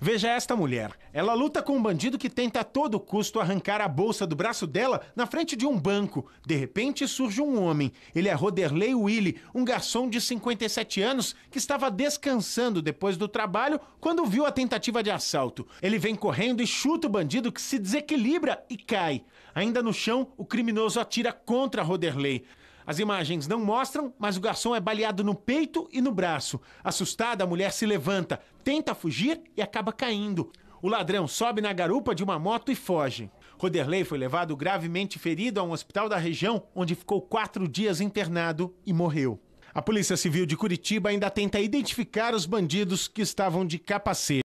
Veja esta mulher. Ela luta com um bandido que tenta a todo custo arrancar a bolsa do braço dela na frente de um banco. De repente surge um homem. Ele é Roderley Willy, um garçom de 57 anos que estava descansando depois do trabalho quando viu a tentativa de assalto. Ele vem correndo e chuta o bandido que se desequilibra e cai. Ainda no chão, o criminoso atira contra Roderley. As imagens não mostram, mas o garçom é baleado no peito e no braço. Assustada, a mulher se levanta, tenta fugir e acaba caindo. O ladrão sobe na garupa de uma moto e foge. Roderley foi levado gravemente ferido a um hospital da região, onde ficou quatro dias internado e morreu. A Polícia Civil de Curitiba ainda tenta identificar os bandidos que estavam de capacete.